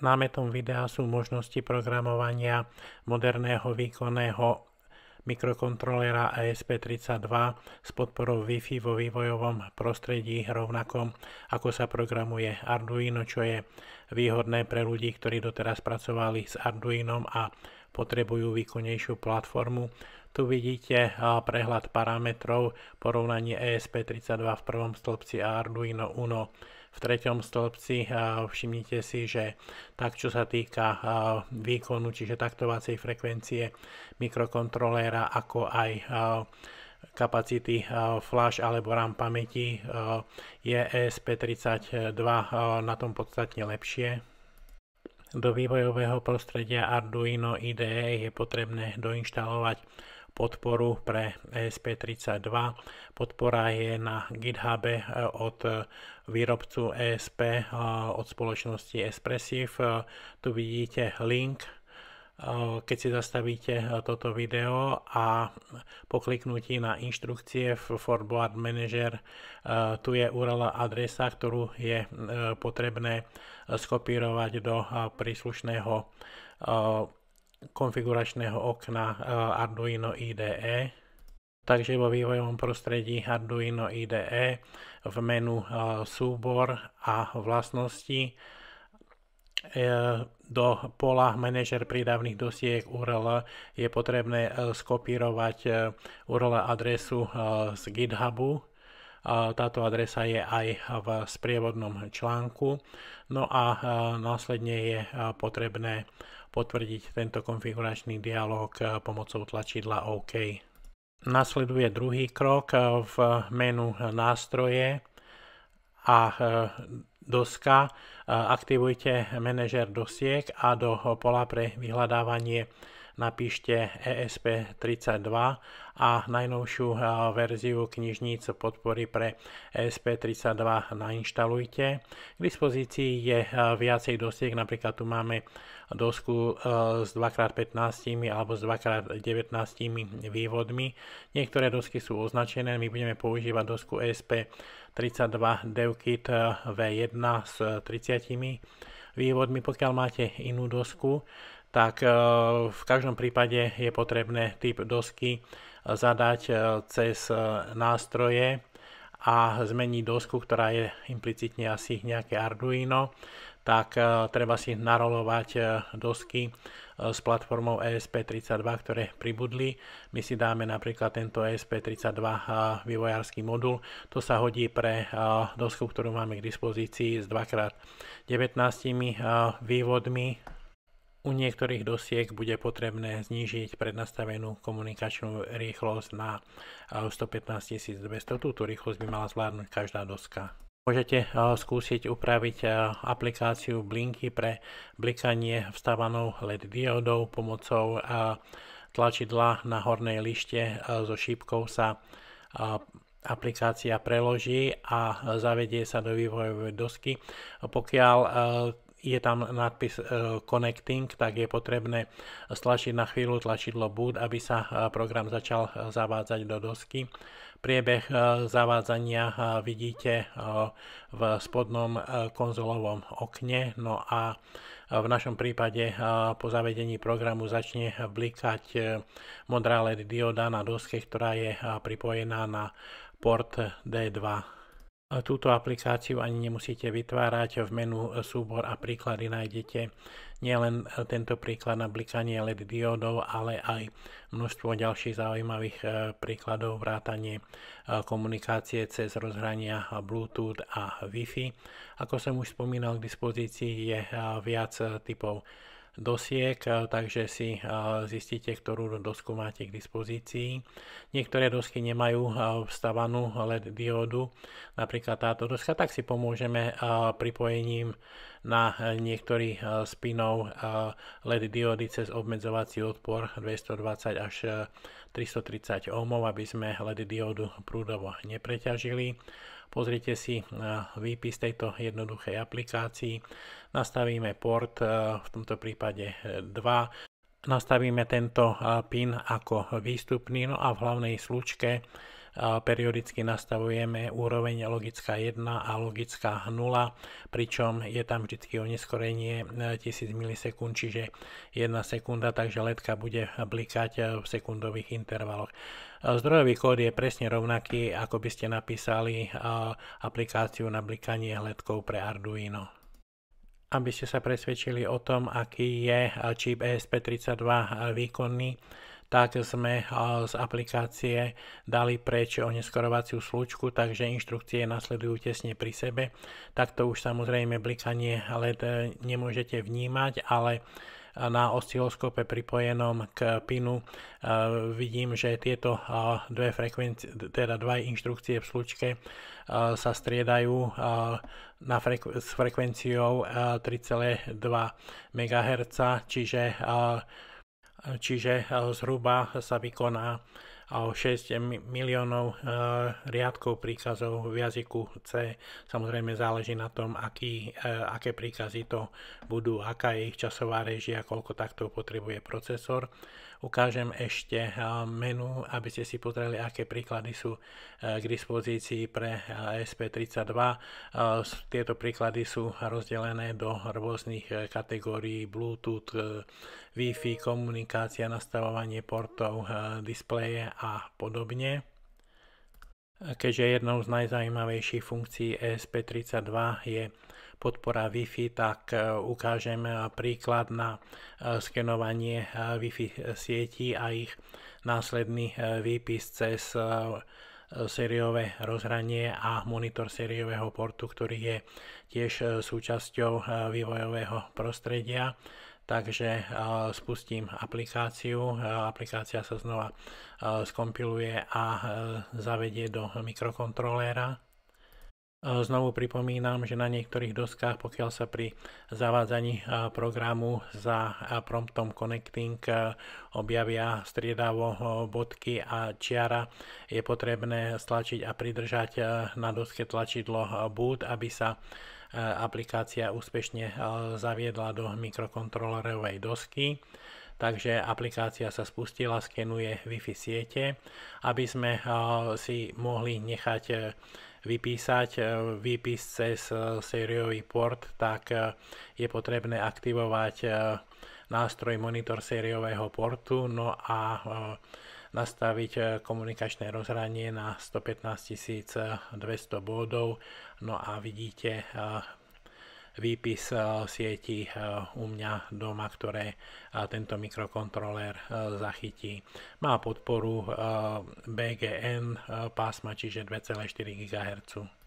Námetom videa sú možnosti programovania moderného výkonného mikrokontrolera ESP32 s podporou Wi-Fi vo vývojovom prostredí rovnako ako sa programuje Arduino, čo je výhodné pre ľudí, ktorí doteraz pracovali s Arduinom a potrebujú výkonnejšiu platformu. Tu vidíte prehľad parametrov, porovnanie ESP32 v prvom stĺpci a Arduino Uno v treťom stĺpci. Všimnite si, že tak čo sa týka výkonu, čiže taktovacej frekvencie mikrokontroléra, ako aj kapacity flash alebo RAM pamäti je ESP32 na tom podstatne lepšie. Do vývojového prostredia Arduino IDE je potrebné doinštalovať podporu pre ESP32. Podpora je na GitHub od výrobcu ESP od spoločnosti Espressive. Tu vidíte link Eh, keď si zastavíte eh, toto video a pokliknutí na inštrukcie v Forward Manager eh, tu je URL adresa, ktorú je potrebné skopírovať do príslušného konfiguračného okna Arduino IDE. Takže vo vývojovom prostredí Arduino IDE v menu súbor a vlastnosti E, do pola manažer prídavných dosiek URL je potrebné e, skopírovať e, URL adresu z GitHubu. Táto adresa je aj v sprievodnom článku. No a následne je potrebné potvrdiť tento konfiguračný dialog pomocou tlačidla OK. Nasleduje druhý krok v menu nástroje a doska, aktivujte manažer dosiek a do pola pre vyhľadávanie napíšte ESP32 a najnovšiu verziu knižníc podpory pre ESP32 nainštalujte. K dispozícii je viacej dosiek, napríklad tu máme dosku s 2x15 alebo s 2x19 vývodmi. Niektoré dosky sú označené, my budeme používať dosku ESP32 DevKit V1 s 30 vývodmi. Pokiaľ máte inú dosku, tak e, v každom prípade je potrebné typ dosky e, zadať e, cez nástroje a zmení dosku, ktorá je implicitne asi nejaké Arduino, tak treba si narolovať dosky s platformou ESP32, ktoré pribudli. My si dáme napríklad tento ESP32 vývojársky modul. To sa hodí pre dosku, ktorú máme k dispozícii s 2x19 vývodmi u niektorých dosiek bude potrebné znížiť prednastavenú komunikačnú rýchlosť na 115 e, 200. Túto rýchlosť by mala zvládnuť každá doska. Môžete e, skúsiť upraviť e, aplikáciu Blinky pre blikanie vstávanou LED diodou pomocou tlačidla na hornej lište so šípkou sa aplikácia preloží a zavedie sa do vývojovej dosky. Pokiaľ je tam nadpis e, Connecting, tak je potrebné stlačiť na chvíľu tlačidlo Boot, aby sa e, program začal e, zavádzať do dosky. Priebeh zavádzania vidíte v spodnom konzolovom okne, no a v našom prípade po zavedení programu začne blikať modrá LED dioda na doske, ktorá je pripojená na port D2 Túto aplikáciu ani nemusíte vytvárať. V menu súbor a príklady nájdete nielen tento príklad na blikanie LED diódov, ale aj množstvo ďalších zaujímavých e, príkladov vrátanie e, komunikácie cez rozhrania Bluetooth a Wi-Fi. Ako som už spomínal, k dispozícii je e, viac typov dosiek, takže si zistíte, ktorú dosku máte k dispozícii. Niektoré dosky nemajú vstavanú LED diódu, napríklad táto doska, tak si pomôžeme pripojením na niektorý z pinov LED diódy cez obmedzovací odpor 220 až 330 ohmov, aby sme LED diódu prúdovo nepreťažili. Pozrite si výpis tejto jednoduchej aplikácii. Nastavíme port, e, v tomto prípade 2. E, Nastavíme tento e, pin ako výstupný, no a v hlavnej slučke periodicky nastavujeme úroveň logická 1 a logická 0, pričom je tam vždy oneskorenie 1000 e, milisekúnd, čiže 1 sekunda, takže letka bude blikať e, v sekundových intervaloch. E, zdrojový kód je presne rovnaký, ako by ste napísali aplikáciu na blikanie ledkov pre Arduino aby ste sa presvedčili o tom, aký je čip ESP32 výkonný, tak sme z aplikácie dali preč oneskorovaciu slučku, takže inštrukcie nasledujú tesne pri sebe. Takto už samozrejme blikanie LED nemôžete vnímať, ale na osciloskope pripojenom k pinu e, vidím, že tieto e, dve, frekvencie, teda inštrukcie v slučke e, sa striedajú na frek- s frekvenciou 3,2 MHz, čiže čiže eh, zhruba sa vykoná o 6 miliónov eh, riadkov príkazov v jazyku C. Samozrejme záleží na tom, aký, eh, aké príkazy to budú, aká je ich časová režia, koľko takto potrebuje procesor ukážem ešte eh, menu, aby ste si pozreli, aké príklady sú eh, k dispozícii pre eh, SP32. Tieto príklady sú rozdelené do rôznych kategórií Bluetooth, Wi-Fi, komunikácia, nastavovanie portov, displeje a podobne keďže jednou z najzajímavejších funkcií ESP32 je podpora Wi-Fi, tak e, ukážem e, príklad na e, skenovanie Wi-Fi sietí a ich následný výpis cez sériové rozhranie a monitor sériového portu, ktorý je tiež súčasťou vývojového prostredia takže eh, spustím aplikáciu, eh, aplikácia sa znova eh, skompiluje a zavedie do mikrokontroléra. Znovu pripomínam, že na niektorých doskách, pokiaľ sa pri zavádzaní programu za promptom connecting objavia striedavo bodky a čiara, je potrebné stlačiť a pridržať na doske tlačidlo boot, aby sa aplikácia úspešne zaviedla do mikrokontrolerovej dosky takže aplikácia sa spustila, skenuje Wi-Fi siete, aby sme si mohli nechať e, vypísať e, výpis cez e, sériový port, tak e, je potrebné aktivovať nástroj monitor sériového portu no a nastaviť komunikačné rozhranie na 115 200 bodov no a vidíte výpis eh, sieti eh, u mňa doma, ktoré eh, tento mikrokontroler zachytí. Má podporu BGN pásma, čiže 2,4 GHz.